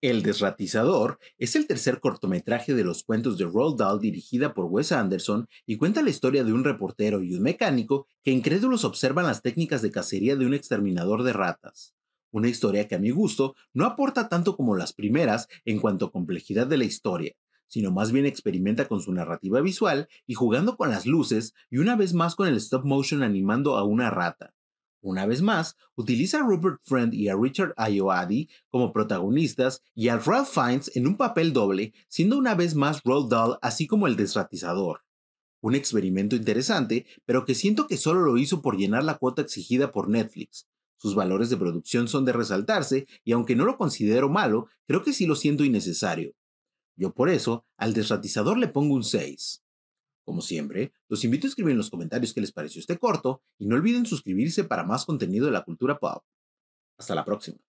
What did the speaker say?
El Desratizador es el tercer cortometraje de los cuentos de Roald Dahl dirigida por Wes Anderson y cuenta la historia de un reportero y un mecánico que incrédulos observan las técnicas de cacería de un exterminador de ratas. Una historia que a mi gusto no aporta tanto como las primeras en cuanto a complejidad de la historia, sino más bien experimenta con su narrativa visual y jugando con las luces y una vez más con el stop motion animando a una rata. Una vez más, utiliza a Rupert Friend y a Richard Ayoade como protagonistas y a Ralph Fiennes en un papel doble, siendo una vez más Roald Dahl así como el desratizador. Un experimento interesante, pero que siento que solo lo hizo por llenar la cuota exigida por Netflix. Sus valores de producción son de resaltarse y aunque no lo considero malo, creo que sí lo siento innecesario. Yo por eso al desratizador le pongo un 6. Como siempre, los invito a escribir en los comentarios qué les pareció este corto y no olviden suscribirse para más contenido de la cultura pop. Hasta la próxima.